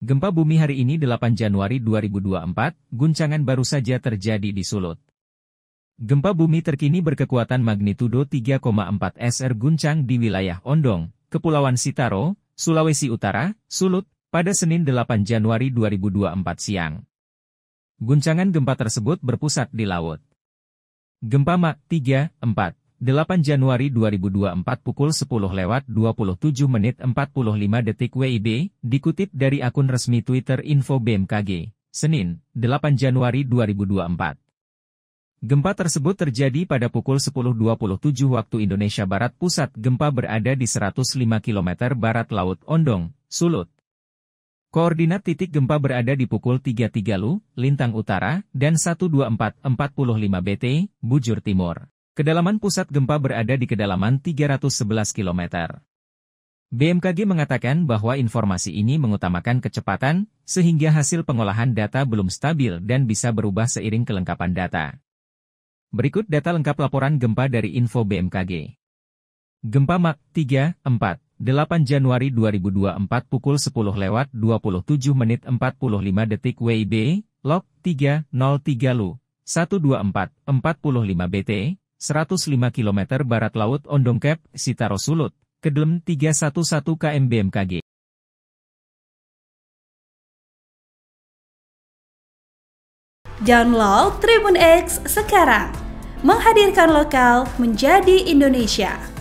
Gempa bumi hari ini 8 Januari 2024, guncangan baru saja terjadi di Sulut. Gempa bumi terkini berkekuatan magnitudo 3,4 SR guncang di wilayah Ondong, Kepulauan Sitaro, Sulawesi Utara, Sulut, pada Senin 8 Januari 2024 siang. Guncangan gempa tersebut berpusat di laut. Gempa Mak 3, 4. 8 Januari 2024 pukul 10 lewat 27 menit 45 detik WIB, dikutip dari akun resmi Twitter Info BMKG, Senin, 8 Januari 2024. Gempa tersebut terjadi pada pukul 10.27 waktu Indonesia Barat Pusat gempa berada di 105 km barat Laut Ondong, Sulut. Koordinat titik gempa berada di pukul 33 Lu, Lintang Utara, dan 124.45 BT, Bujur Timur. Kedalaman pusat gempa berada di kedalaman 311 km. BMKG mengatakan bahwa informasi ini mengutamakan kecepatan, sehingga hasil pengolahan data belum stabil dan bisa berubah seiring kelengkapan data. Berikut data lengkap laporan gempa dari info BMKG. Gempa Mak 3, 4, 8 Januari 2024 pukul 10 lewat 27 menit 45 detik WIB, log 03 Lu, 124, 45 BT, 105 km barat laut Ondongkep, Sitaro Sulut, Kedem 311 km BMKG. Download Tribun X sekarang, menghadirkan lokal menjadi Indonesia.